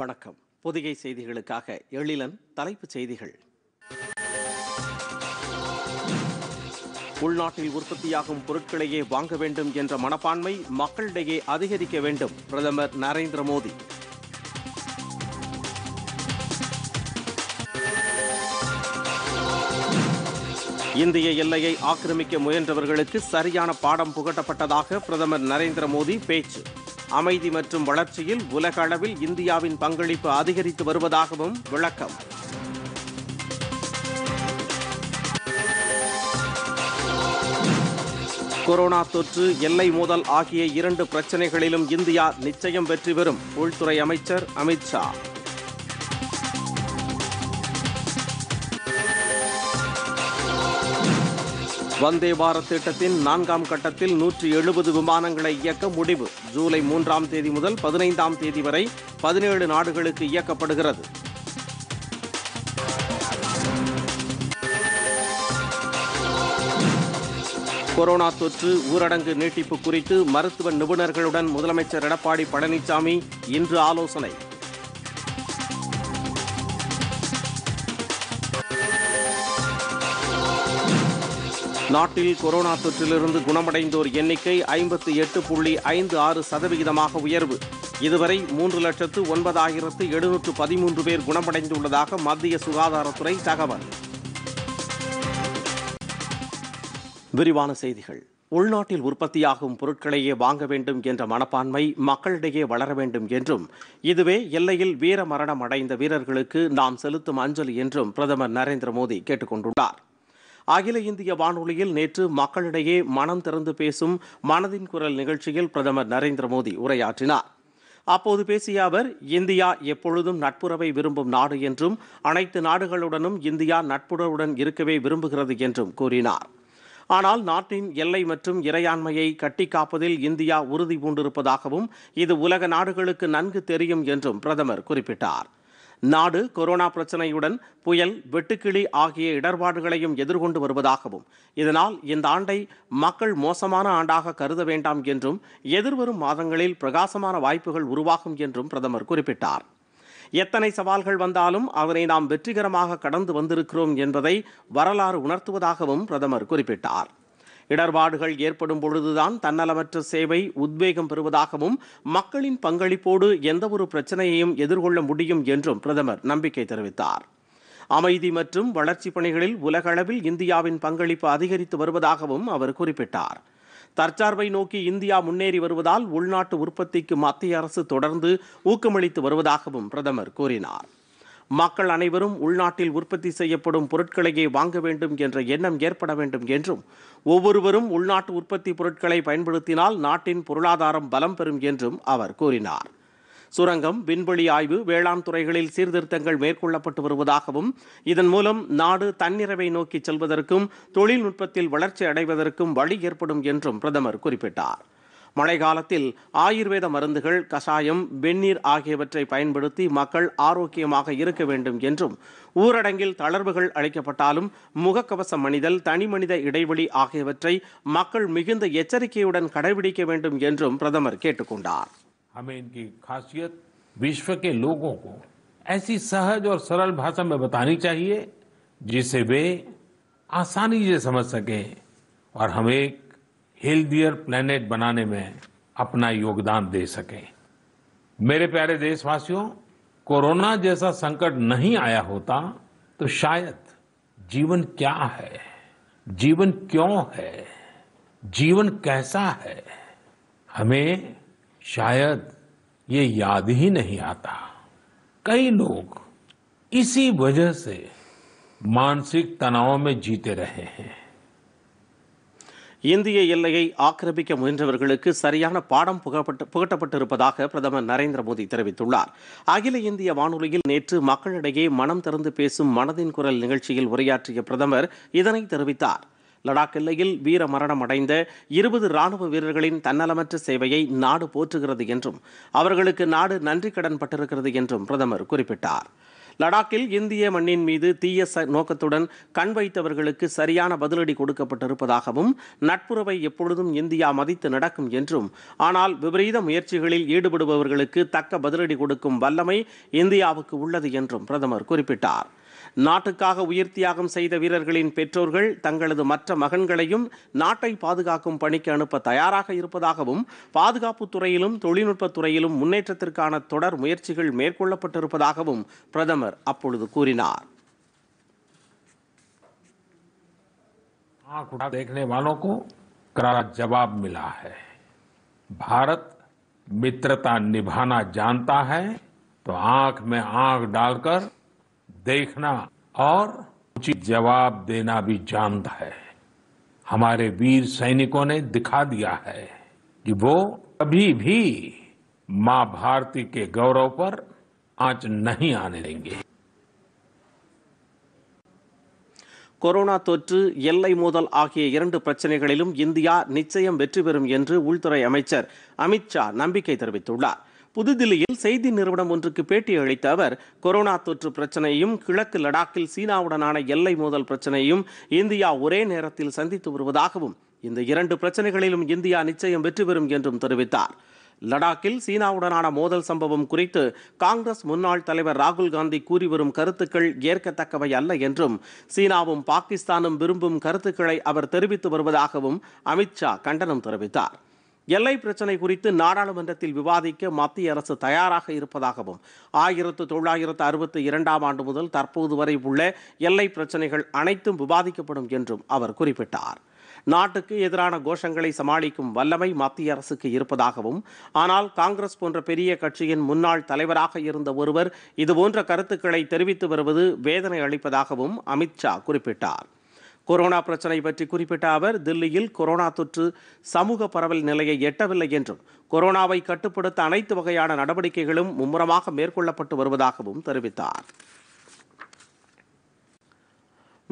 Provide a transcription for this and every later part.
வணக்கம் பொதிகை செய்திகளுக்காக எழிலன் தலைப்புச் செய்திகள் உள்நாட்டில் உற்பத்தியாகும் பொருட்களையே வாங்க வேண்டும் என்ற மனப்பான்மை மக்களிடையே அதிகரிக்க வேண்டும் பிரதமர் நரேந்திர மோடி இந்திய எல்லையை ஆக்கிரமிக்க முயன்றவர்களுக்கு சரியான பாடம் புகட்டப்பட்டதாக பிரதமர் நரேந்திர மோடி பேச்சு அமைதி மற்றும் வளர்ச்சியில் உலக அளவில் இந்தியாவின் பங்களிப்பு அதிகரித்து வருவதாகவும் விளக்கம் கொரோனா தொற்று எல்லை மோதல் ஆகிய இரண்டு பிரச்சினைகளிலும் இந்தியா நிச்சயம் வெற்றி பெறும் உள்துறை அமைச்சர் அமித்ஷா வந்தே பாரத் திட்டத்தின் நான்காம் கட்டத்தில் நூற்றி எழுபது விமானங்களை இயக்க முடிவு ஜூலை மூன்றாம் தேதி முதல் பதினைந்தாம் தேதி வரை பதினேழு நாடுகளுக்கு இயக்கப்படுகிறது கொரோனா தொற்று ஊரடங்கு நீட்டிப்பு குறித்து மருத்துவ நிபுணர்களுடன் முதலமைச்சர் எடப்பாடி பழனிசாமி இன்று ஆலோசனை நாட்டில் கொரோனா தொற்றிலிருந்து குணமடைந்தோர் எண்ணிக்கை ஐம்பத்தி எட்டு புள்ளி ஐந்து ஆறு சதவிகிதமாக உயர்வு இதுவரை மூன்று லட்சத்து ஒன்பதாயிரத்து எழுநூற்று பதிமூன்று பேர் குணமடைந்துள்ளதாக மத்திய சுகாதாரத்துறை தகவல் விரிவான செய்திகள் உள்நாட்டில் உற்பத்தியாகும் பொருட்களையே வாங்க வேண்டும் என்ற மனப்பான்மை மக்களிடையே வளர வேண்டும் என்றும் இதுவே எல்லையில் வீரமரணம் அடைந்த வீரர்களுக்கு நாம் செலுத்தும் அஞ்சலி என்றும் பிரதமர் நரேந்திர மோடி கேட்டுக்கொண்டுள்ளார் அகில இந்திய வானொலியில் நேற்று மக்களிடையே மனம் திறந்து பேசும் மனதின் குரல் நிகழ்ச்சியில் பிரதமர் நரேந்திர மோடி உரையாற்றினார் அப்போது பேசிய அவர் இந்தியா எப்பொழுதும் நட்புறவை விரும்பும் நாடு என்றும் அனைத்து நாடுகளுடனும் இந்தியா நட்புறவுடன் இருக்கவே விரும்புகிறது என்றும் கூறினார் ஆனால் நாட்டின் எல்லை மற்றும் இறையாண்மையை கட்டி காப்பதில் இந்தியா உறுதி பூண்டிருப்பதாகவும் இது உலக நாடுகளுக்கு நன்கு தெரியும் என்றும் பிரதமர் குறிப்பிட்டார் நாடு கொரோனா பிரச்சனையுடன் புயல் வெட்டுக்கிளி ஆகிய இடர்பாடுகளையும் எதிர்கொண்டு வருவதாகவும் இதனால் இந்த ஆண்டை மக்கள் மோசமான ஆண்டாக கருத வேண்டாம் என்றும் எதிர்வரும் மாதங்களில் பிரகாசமான வாய்ப்புகள் உருவாகும் என்றும் பிரதமர் குறிப்பிட்டார் எத்தனை சவால்கள் வந்தாலும் அதனை நாம் வெற்றிகரமாக கடந்து வந்திருக்கிறோம் என்பதை வரலாறு உணர்த்துவதாகவும் பிரதமர் குறிப்பிட்டார் இடர்பாடுகள் ஏற்படும் பொழுதுதான் தன்னலமற்ற சேவை உத்வேகம் பெறுவதாகவும் மக்களின் பங்களிப்போடு எந்தவொரு பிரச்சனையையும் எதிர்கொள்ள முடியும் என்றும் பிரதமர் நம்பிக்கை தெரிவித்தார் அமைதி மற்றும் வளர்ச்சிப் பணிகளில் உலகளவில் இந்தியாவின் பங்களிப்பு அதிகரித்து வருவதாகவும் அவர் குறிப்பிட்டார் தற்சார்பை நோக்கி இந்தியா முன்னேறி வருவதால் உள்நாட்டு உற்பத்திக்கு மத்திய அரசு தொடர்ந்து ஊக்கமளித்து வருவதாகவும் பிரதமர் கூறினார் மக்கள் அனைவரும் உள்நாட்டில் உற்பத்தி செய்யப்படும் பொருட்களையே வாங்க வேண்டும் என்ற எண்ணம் ஏற்பட வேண்டும் என்றும் ஒவ்வொருவரும் உள்நாட்டு உற்பத்தி பொருட்களை பயன்படுத்தினால் நாட்டின் பொருளாதாரம் பலம் பெறும் என்றும் அவர் கூறினார் சுரங்கம் விண்வெளி ஆய்வு வேளாண் துறைகளில் சீர்திருத்தங்கள் மேற்கொள்ளப்பட்டு வருவதாகவும் இதன் மூலம் நாடு தன்னிறைவை நோக்கி செல்வதற்கும் தொழில்நுட்பத்தில் வளர்ச்சி அடைவதற்கும் வழி ஏற்படும் என்றும் பிரதமர் குறிப்பிட்டார் மழை காலத்தில் ஆயுர்வேத மருந்துகள் கஷாயம் வெந்நீர் ஆகியவற்றை பயன்படுத்தி மக்கள் ஆரோக்கியமாக இருக்க வேண்டும் என்றும் ஊரடங்கில் தளர்வுகள் அளிக்கப்பட்டாலும் முகக்கவசம் அணிதல் தனிமனித இடைவெளி ஆகியவற்றை மக்கள் மிகுந்த எச்சரிக்கையுடன் கடைபிடிக்க வேண்டும் என்றும் பிரதமர் கேட்டுக்கொண்டார் हमें इनकी खासियत विश्व के लोगों को ऐसी सहज और सरल भाषा में बतानी चाहिए जिसे वे आसानी से समझ सकें और हेल्दियर प्लेनेट बनाने में अपना योगदान दे सकें मेरे प्यारे देशवासियों कोरोना जैसा संकट नहीं आया होता तो शायद जीवन क्या है जीवन क्यों है जीवन कैसा है हमें शायद ये याद ही नहीं आता कई लोग इसी वजह से मानसिक तनाव में जीते रहे हैं இந்திய எல்லையை ஆக்கிரமிக்க முயன்றவர்களுக்கு சரியான பாடம் புகப்பட்டு புகட்டப்பட்டிருப்பதாக பிரதமர் நரேந்திர மோடி தெரிவித்துள்ளார் அகில இந்திய வானொலியில் நேற்று மக்களிடையே மனம் திறந்து பேசும் மனதின் குரல் நிகழ்ச்சியில் உரையாற்றிய பிரதமர் இதனை தெரிவித்தார் லடாக் எல்லையில் வீர மரணம் அடைந்த இருபது ராணுவ வீரர்களின் தன்னலமற்ற சேவையை நாடு போற்றுகிறது என்றும் அவர்களுக்கு நாடு நன்றி கடன்பட்டிருக்கிறது பட்டிருக்கிறது என்றும் பிரதமர் குறிப்பிட்டார் லடாக்கில் இந்திய மண்ணின் மீது தீய நோக்கத்துடன் கண் வைத்தவர்களுக்கு சரியான பதிலடி கொடுக்கப்பட்டிருப்பதாகவும் நட்புறவை எப்பொழுதும் இந்தியா மதித்து நடக்கும் என்றும் ஆனால் விபரீத முயற்சிகளில் ஈடுபடுபவர்களுக்கு தக்க பதிலடி கொடுக்கும் வல்லமை இந்தியாவுக்கு உள்ளது என்றும் பிரதமர் குறிப்பிட்டார் நாட்டுக்காக உயிர் தியாகம் செய்த வீரர்களின் பெற்றோர்கள் தங்களது மற்ற மகன்களையும் நாட்டை பாதுகாக்கும் பணிக்கு அனுப்ப தயாராக இருப்பதாகவும் பாதுகாப்பு துறையிலும் தொழில்நுட்ப துறையிலும் முன்னேற்றத்திற்கான தொடர் முயற்சிகள் மேற்கொள்ளப்பட்டிருப்பதாகவும் பிரதமர் அப்பொழுது கூறினார் आंख उठा देखने वालों को करारा जवाब मिला है भारत मित्रता निभाना जानता है तो आंख में आंख डालकर देखना और उचित जवाब देना भी जानता है हमारे वीर सैनिकों ने दिखा दिया है कि वो कभी भी मां भारती के गौरव पर आंच नहीं आने देंगे கொரோனா தொற்று எல்லை மோதல் ஆகிய இரண்டு பிரச்சனைகளிலும் இந்தியா நிச்சயம் வெற்றி பெறும் என்று உள்துறை அமைச்சர் அமித்ஷா நம்பிக்கை தெரிவித்துள்ளார் புதுதில்லியில் செய்தி நிறுவனம் ஒன்றுக்கு பேட்டி அளித்த அவர் கொரோனா தொற்று பிரச்சனையும் கிழக்கு லடாக்கில் சீனாவுடனான எல்லை மோதல் பிரச்சனையும் இந்தியா ஒரே நேரத்தில் சந்தித்து வருவதாகவும் இந்த இரண்டு பிரச்சனைகளிலும் இந்தியா நிச்சயம் வெற்றி பெறும் என்றும் தெரிவித்தார் லடாக்கில் சீனாவுடனான மோதல் சம்பவம் குறித்து காங்கிரஸ் முன்னாள் தலைவர் ராகுல் காந்தி கூறி வரும் கருத்துக்கள் ஏற்கத்தக்கவை அல்ல என்றும் சீனாவும் பாகிஸ்தானும் விரும்பும் கருத்துக்களை அவர் தெரிவித்து வருவதாகவும் அமித்ஷா கண்டனம் தெரிவித்தார் எல்லை பிரச்சனை குறித்து நாடாளுமன்றத்தில் விவாதிக்க மத்திய அரசு தயாராக இருப்பதாகவும் ஆயிரத்து தொள்ளாயிரத்து அறுபத்தி இரண்டாம் ஆண்டு முதல் தற்போது வரை உள்ள எல்லை பிரச்சனைகள் அனைத்தும் விவாதிக்கப்படும் என்றும் அவர் குறிப்பிட்டார் நாட்டுக்கு எதிரான கோஷங்களை சமாளிக்கும் வல்லமை மத்திய அரசுக்கு இருப்பதாகவும் ஆனால் காங்கிரஸ் போன்ற பெரிய கட்சியின் முன்னாள் தலைவராக இருந்த ஒருவர் இதுபோன்ற கருத்துக்களை தெரிவித்து வருவது வேதனை அளிப்பதாகவும் அமித்ஷா குறிப்பிட்டார் கொரோனா பிரச்சனை பற்றி குறிப்பிட்ட அவர் தில்லியில் கொரோனா தொற்று சமூக பரவல் நிலையை எட்டவில்லை என்றும் கொரோனாவை கட்டுப்படுத்த அனைத்து வகையான நடவடிக்கைகளும் மும்முரமாக மேற்கொள்ளப்பட்டு வருவதாகவும் தெரிவித்தார்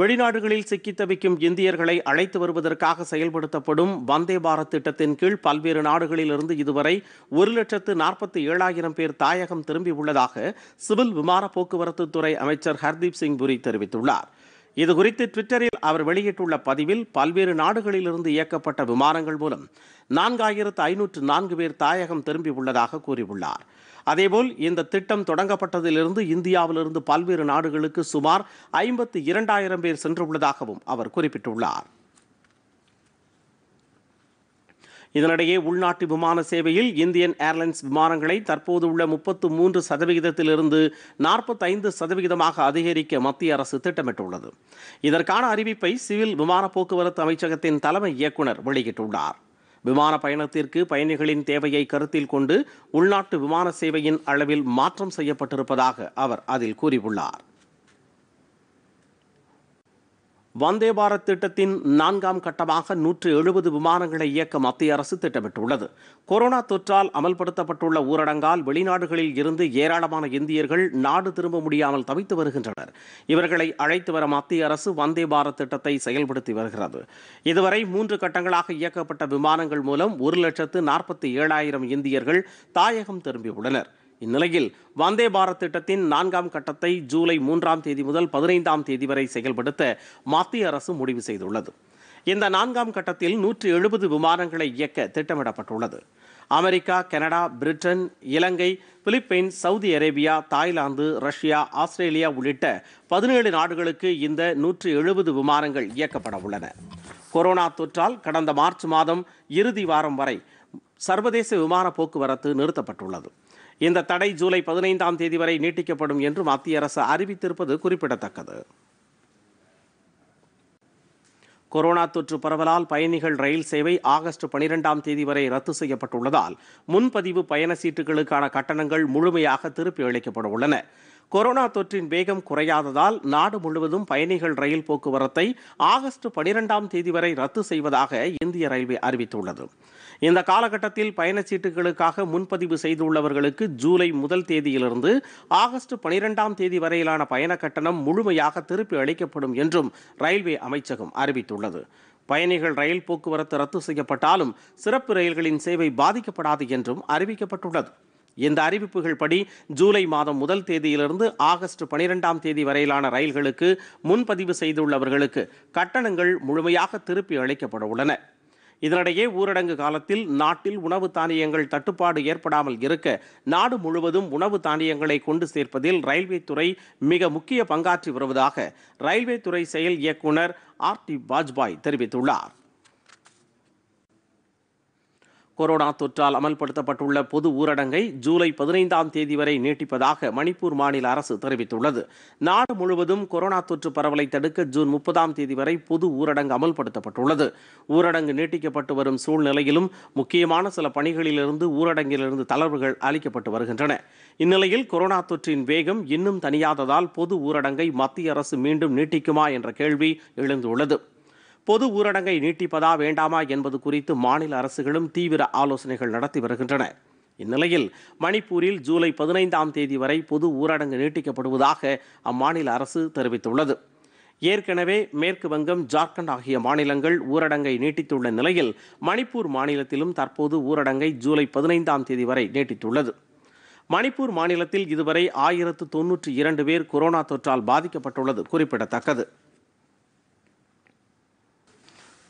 வெளிநாடுகளில் சிக்கி தவிக்கும் இந்தியர்களை அழைத்து வருவதற்காக செயல்படுத்தப்படும் வந்தே பாரத் திட்டத்தின் கீழ் பல்வேறு நாடுகளிலிருந்து இதுவரை ஒரு லட்சத்து நாற்பத்தி ஏழாயிரம் பேர் தாயகம் திரும்பியுள்ளதாக சிவில் விமான போக்குவரத்து துறை அமைச்சர் ஹர்தீப் சிங் புரி தெரிவித்துள்ளார் இது குறித்து ட்விட்டரில் அவர் வெளியிட்டுள்ள பதிவில் பல்வேறு நாடுகளிலிருந்து இயக்கப்பட்ட விமானங்கள் மூலம் நான்காயிரத்து ஐநூற்று நான்கு பேர் தாயகம் திரும்பியுள்ளதாக கூறியுள்ளார் அதேபோல் இந்த திட்டம் தொடங்கப்பட்டதிலிருந்து இந்தியாவிலிருந்து பல்வேறு நாடுகளுக்கு சுமார் ஐம்பத்து இரண்டாயிரம் பேர் சென்றுள்ளதாகவும் அவர் குறிப்பிட்டுள்ளார் இதனிடையே உள்நாட்டு விமான சேவையில் இந்தியன் ஏர்லைன்ஸ் விமானங்களை தற்போது உள்ள முப்பத்து மூன்று சதவிகிதத்திலிருந்து நாற்பத்தைந்து சதவிகிதமாக அதிகரிக்க மத்திய அரசு திட்டமிட்டுள்ளது இதற்கான அறிவிப்பை சிவில் விமான போக்குவரத்து அமைச்சகத்தின் தலைமை இயக்குநர் வெளியிட்டுள்ளார் விமான பயணத்திற்கு பயணிகளின் தேவையை கருத்தில் கொண்டு உள்நாட்டு விமான சேவையின் அளவில் மாற்றம் செய்யப்பட்டிருப்பதாக அவர் அதில் கூறியுள்ளார் வந்தே பாரத் திட்டத்தின் நான்காம் கட்டமாக நூற்று எழுபது விமானங்களை இயக்க மத்திய அரசு திட்டமிட்டுள்ளது கொரோனா தொற்றால் அமல்படுத்தப்பட்டுள்ள ஊரடங்கால் வெளிநாடுகளில் இருந்து ஏராளமான இந்தியர்கள் நாடு திரும்ப முடியாமல் தவித்து வருகின்றனர் இவர்களை அழைத்து வர மத்திய அரசு வந்தே பாரத் திட்டத்தை செயல்படுத்தி வருகிறது இதுவரை மூன்று கட்டங்களாக இயக்கப்பட்ட விமானங்கள் மூலம் ஒரு லட்சத்து நாற்பத்தி ஏழாயிரம் இந்தியர்கள் தாயகம் திரும்பியுள்ளனர் இந்நிலையில் வந்தே பாரத் திட்டத்தின் நான்காம் கட்டத்தை ஜூலை மூன்றாம் தேதி முதல் பதினைந்தாம் தேதி வரை செயல்படுத்த மத்திய அரசு முடிவு செய்துள்ளது இந்த நான்காம் கட்டத்தில் நூற்றி எழுபது விமானங்களை இயக்க திட்டமிடப்பட்டுள்ளது அமெரிக்கா கனடா பிரிட்டன் இலங்கை Philippines Saudi Arabia Thailand Russia Australia உள்ளிட்ட பதினேழு நாடுகளுக்கு இந்த நூற்றி எழுபது விமானங்கள் இயக்கப்பட உள்ளன கொரோனா தொற்றால் கடந்த மார்ச் மாதம் இறுதி வாரம் வரை சர்வதேச விமான போக்குவரத்து நிறுத்தப்பட்டுள்ளது இந்த தடை ஜூலை பதினைந்தாம் தேதி வரை நீட்டிக்கப்படும் என்று மத்திய அரசு அறிவித்திருப்பது குறிப்பிடத்தக்கது கொரோனா தொற்று பரவலால் பயணிகள் ரயில் சேவை ஆகஸ்ட் பனிரெண்டாம் தேதி வரை ரத்து செய்யப்பட்டுள்ளதால் முன்பதிவு பயண சீட்டுகளுக்கான கட்டணங்கள் முழுமையாக திருப்பி அளிக்கப்பட உள்ளன கொரோனா தொற்றின் வேகம் குறையாததால் நாடு முழுவதும் பயணிகள் ரயில் போக்குவரத்தை ஆகஸ்ட் பனிரெண்டாம் தேதி வரை ரத்து செய்வதாக இந்திய ரயில்வே அறிவித்துள்ளது இந்த காலகட்டத்தில் பயணச்சீட்டுகளுக்காக முன்பதிவு செய்துள்ளவர்களுக்கு ஜூலை முதல் தேதியிலிருந்து ஆகஸ்ட் பனிரெண்டாம் தேதி வரையிலான பயண கட்டணம் முழுமையாக திருப்பி அளிக்கப்படும் என்றும் ரயில்வே அமைச்சகம் அறிவித்துள்ளது பயணிகள் ரயில் போக்குவரத்து ரத்து செய்யப்பட்டாலும் சிறப்பு ரயில்களின் சேவை பாதிக்கப்படாது என்றும் அறிவிக்கப்பட்டுள்ளது இந்த அறிவிப்புகள் படி ஜூலை மாதம் முதல் தேதியிலிருந்து ஆகஸ்ட் பனிரெண்டாம் தேதி வரையிலான ரயில்களுக்கு முன்பதிவு செய்துள்ளவர்களுக்கு கட்டணங்கள் முழுமையாக திருப்பி அளிக்கப்பட உள்ளன இதனிடையே ஊரடங்கு காலத்தில் நாட்டில் உணவு தானியங்கள் தட்டுப்பாடு ஏற்படாமல் இருக்க நாடு முழுவதும் உணவு தானியங்களை கொண்டு சேர்ப்பதில் ரயில்வே துறை மிக முக்கிய பங்காற்றி வருவதாக ரயில்வே துறை செயல் இயக்குனர் ஆர் டி வாஜ்பாய் தெரிவித்துள்ளார் கொரோனா தொற்றால் அமல்படுத்தப்பட்டுள்ள பொது ஊரடங்கை ஜூலை பதினைந்தாம் தேதி வரை நீட்டிப்பதாக மணிப்பூர் மாநில அரசு தெரிவித்துள்ளது நாடு முழுவதும் கொரோனா தொற்று பரவலை தடுக்க ஜூன் முப்பதாம் தேதி வரை பொது ஊரடங்கு அமல்படுத்தப்பட்டுள்ளது ஊரடங்கு நீட்டிக்கப்பட்டு வரும் சூழ்நிலையிலும் முக்கியமான சில பணிகளிலிருந்து ஊரடங்கிலிருந்து தளர்வுகள் அளிக்கப்பட்டு வருகின்றன இந்நிலையில் கொரோனா தொற்றின் வேகம் இன்னும் தனியாததால் பொது ஊரடங்கை மத்திய அரசு மீண்டும் நீட்டிக்குமா என்ற கேள்வி எழுந்துள்ளது பொது ஊரடங்கை நீட்டிப்பதா வேண்டாமா என்பது குறித்து மாநில அரசுகளும் தீவிர ஆலோசனைகள் நடத்தி வருகின்றன இந்நிலையில் மணிப்பூரில் ஜூலை பதினைந்தாம் தேதி வரை பொது ஊரடங்கு நீட்டிக்கப்படுவதாக அம்மாநில அரசு தெரிவித்துள்ளது ஏற்கனவே மேற்கு வங்கம் ஜார்க்கண்ட் ஆகிய மாநிலங்கள் ஊரடங்கை நீட்டித்துள்ள நிலையில் மணிப்பூர் மாநிலத்திலும் தற்போது ஊரடங்கை ஜூலை பதினைந்தாம் தேதி வரை நீட்டித்துள்ளது மணிப்பூர் மாநிலத்தில் இதுவரை ஆயிரத்து தொன்னூற்றி இரண்டு பேர் கொரோனா தொற்றால் பாதிக்கப்பட்டுள்ளது குறிப்பிடத்தக்கது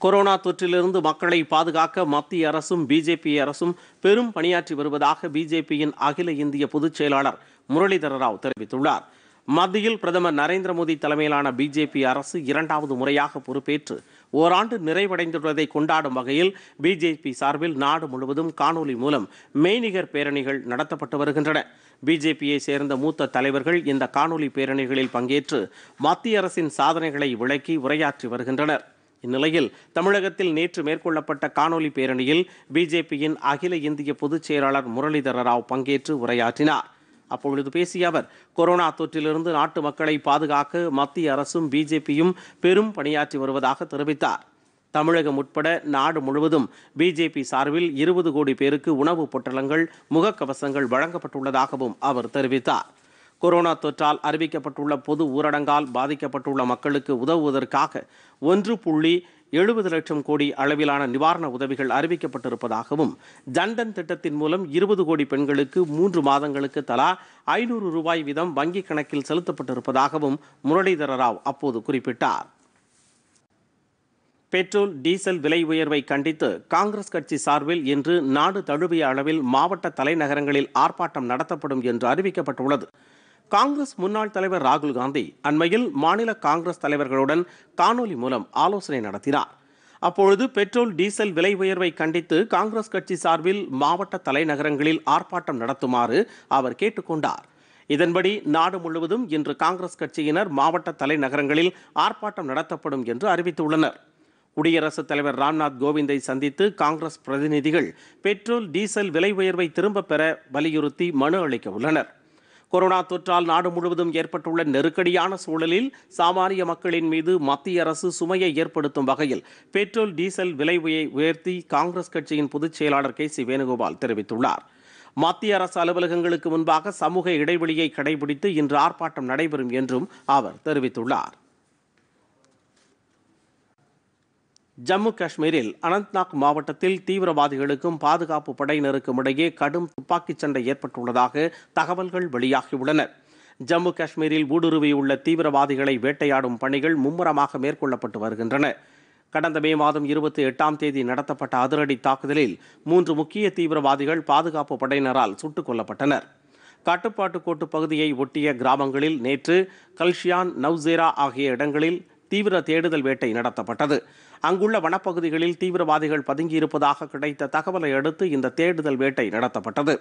கொரோனா தொற்றிலிருந்து மக்களை பாதுகாக்க மத்திய அரசும் பிஜேபி அரசும் பெரும் பணியாற்றி வருவதாக பிஜேபியின் அகில இந்திய பொதுச் செயலாளர் முரளிதர ராவ் தெரிவித்துள்ளார் மத்தியில் பிரதமர் நரேந்திர மோடி தலைமையிலான பிஜேபி அரசு இரண்டாவது முறையாக பொறுப்பேற்று ஓராண்டு நிறைவடைந்துள்ளதை கொண்டாடும் வகையில் பிஜேபி சார்பில் நாடு முழுவதும் காணொலி மூலம் மெய்நிகர் பேரணிகள் நடத்தப்பட்டு வருகின்றன பிஜேபியை சேர்ந்த மூத்த தலைவர்கள் இந்த காணொலி பேரணிகளில் பங்கேற்று மத்திய அரசின் சாதனைகளை விளக்கி உரையாற்றி வருகின்றனர் இந்நிலையில் தமிழகத்தில் நேற்று மேற்கொள்ளப்பட்ட காணொலி பேரணியில் பிஜேபியின் அகில இந்திய பொதுச் செயலாளர் முரளிதர ராவ் பங்கேற்று உரையாற்றினார் அப்பொழுது பேசிய அவர் கொரோனா தொற்றிலிருந்து நாட்டு மக்களை பாதுகாக்க மத்திய அரசும் பிஜேபியும் பெரும் பணியாற்றி வருவதாக தெரிவித்தார் தமிழகம் உட்பட நாடு முழுவதும் பிஜேபி சார்பில் இருபது கோடி பேருக்கு உணவுப் பொட்டலங்கள் முகக்கவசங்கள் வழங்கப்பட்டுள்ளதாகவும் அவர் தெரிவித்தார் கொரோனா தொற்றால் அறிவிக்கப்பட்டுள்ள பொது ஊரடங்கால் பாதிக்கப்பட்டுள்ள மக்களுக்கு உதவுவதற்காக ஒன்று புள்ளி எழுபது லட்சம் கோடி அளவிலான நிவாரண உதவிகள் அறிவிக்கப்பட்டிருப்பதாகவும் ஜண்டன் திட்டத்தின் மூலம் இருபது கோடி பெண்களுக்கு மூன்று மாதங்களுக்கு தலா ஐநூறு ரூபாய் வீதம் வங்கிக் கணக்கில் செலுத்தப்பட்டிருப்பதாகவும் முரளிதர ராவ் அப்போது குறிப்பிட்டார் பெட்ரோல் டீசல் விலை உயர்வை கண்டித்து காங்கிரஸ் கட்சி சார்பில் இன்று நாடு தழுவிய அளவில் மாவட்ட தலைநகரங்களில் ஆர்ப்பாட்டம் நடத்தப்படும் என்று அறிவிக்கப்பட்டுள்ளது காங்கிரஸ் முன்னாள் தலைவர் ராகுல் காந்தி அண்மையில் மாநில காங்கிரஸ் தலைவர்களுடன் காணொலி மூலம் ஆலோசனை நடத்தினார் அப்பொழுது பெட்ரோல் டீசல் விலை உயர்வை கண்டித்து காங்கிரஸ் கட்சி சார்பில் மாவட்ட தலைநகரங்களில் ஆர்ப்பாட்டம் நடத்துமாறு அவர் கேட்டுக்கொண்டார் இதன்படி நாடு முழுவதும் இன்று காங்கிரஸ் கட்சியினர் மாவட்ட தலைநகரங்களில் ஆர்ப்பாட்டம் நடத்தப்படும் என்று அறிவித்துள்ளனர் குடியரசுத் தலைவர் ராம்நாத் கோவிந்தை சந்தித்து காங்கிரஸ் பிரதிநிதிகள் பெட்ரோல் டீசல் விலை உயர்வை திரும்பப் பெற வலியுறுத்தி மனு அளிக்க உள்ளனர் கொரோனா தொற்றால் நாடு முழுவதும் ஏற்பட்டுள்ள நெருக்கடியான சூழலில் சாமானிய மக்களின் மீது மத்திய அரசு சுமையை ஏற்படுத்தும் வகையில் பெட்ரோல் டீசல் விலை உயர்த்தி காங்கிரஸ் கட்சியின் பொதுச் செயலாளர் கே சி வேணுகோபால் தெரிவித்துள்ளார் மத்திய அரசு அலுவலகங்களுக்கு முன்பாக சமூக இடைவெளியை கடைபிடித்து இன்று ஆர்ப்பாட்டம் நடைபெறும் என்றும் அவர் தெரிவித்துள்ளார் ஜம்மு காஷ்மீரில் அனந்த்நாக் மாவட்டத்தில் தீவிரவாதிகளுக்கும் பாதுகாப்பு படையினருக்கும் இடையே கடும் துப்பாக்கிச் சண்டை ஏற்பட்டுள்ளதாக தகவல்கள் வெளியாகியுள்ளன ஜம்மு காஷ்மீரில் ஊடுருவியுள்ள தீவிரவாதிகளை வேட்டையாடும் பணிகள் மும்முரமாக மேற்கொள்ளப்பட்டு வருகின்றன கடந்த மே மாதம் இருபத்தி எட்டாம் தேதி நடத்தப்பட்ட அதிரடி தாக்குதலில் மூன்று முக்கிய தீவிரவாதிகள் பாதுகாப்பு படையினரால் சுட்டுக் கொல்லப்பட்டனர் கட்டுப்பாட்டு கோட்டு பகுதியை ஒட்டிய கிராமங்களில் நேற்று கல்ஷியான் நவ்சேரா ஆகிய இடங்களில் தீவிர தேடுதல் வேட்டை நடத்தப்பட்டது அங்குள்ள வனப்பகுதிகளில் தீவிரவாதிகள் பதுங்கியிருப்பதாக கிடைத்த தகவலை அடுத்து இந்த தேடுதல் வேட்டை நடத்தப்பட்டது